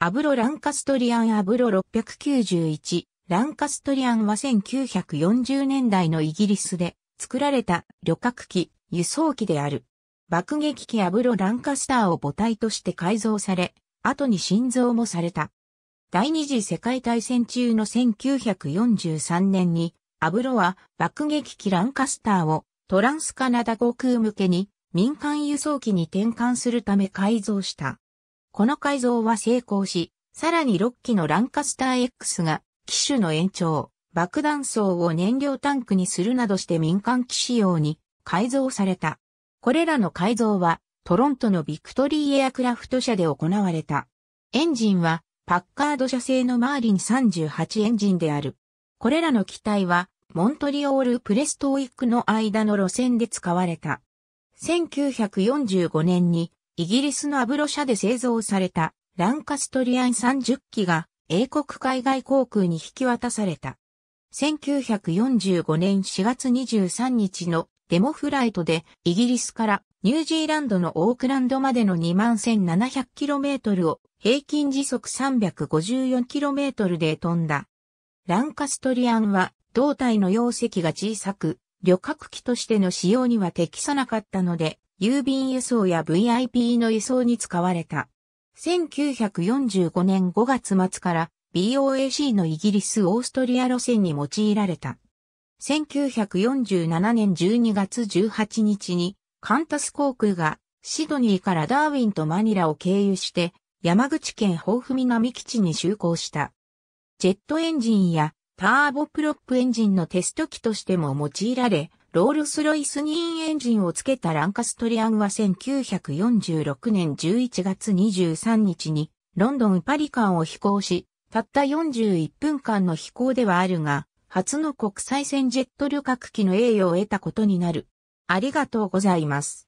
アブロ・ランカストリアンアブロ691、ランカストリアンは1940年代のイギリスで作られた旅客機、輸送機である。爆撃機アブロ・ランカスターを母体として改造され、後に新造もされた。第二次世界大戦中の1943年に、アブロは爆撃機ランカスターをトランスカナダ航空向けに民間輸送機に転換するため改造した。この改造は成功し、さらに6機のランカスター X が機種の延長、爆弾層を燃料タンクにするなどして民間機仕様に改造された。これらの改造はトロントのビクトリーエアクラフト社で行われた。エンジンはパッカード社製のマーリン38エンジンである。これらの機体はモントリオール・プレストウイックの間の路線で使われた。1945年にイギリスのアブロ社で製造されたランカストリアン30機が英国海外航空に引き渡された。1945年4月23日のデモフライトでイギリスからニュージーランドのオークランドまでの 21,700km を平均時速 354km で飛んだ。ランカストリアンは胴体の容積が小さく、旅客機としての使用には適さなかったので、郵便輸送や VIP の輸送に使われた。1945年5月末から BOAC のイギリス・オーストリア路線に用いられた。1947年12月18日にカンタス航空がシドニーからダーウィンとマニラを経由して山口県豊富南基地に就航した。ジェットエンジンやターボプロップエンジンのテスト機としても用いられ、ロールスロイスンエンジンをつけたランカストリアンは1946年11月23日にロンドン・パリ間を飛行し、たった41分間の飛行ではあるが、初の国際線ジェット旅客機の栄誉を得たことになる。ありがとうございます。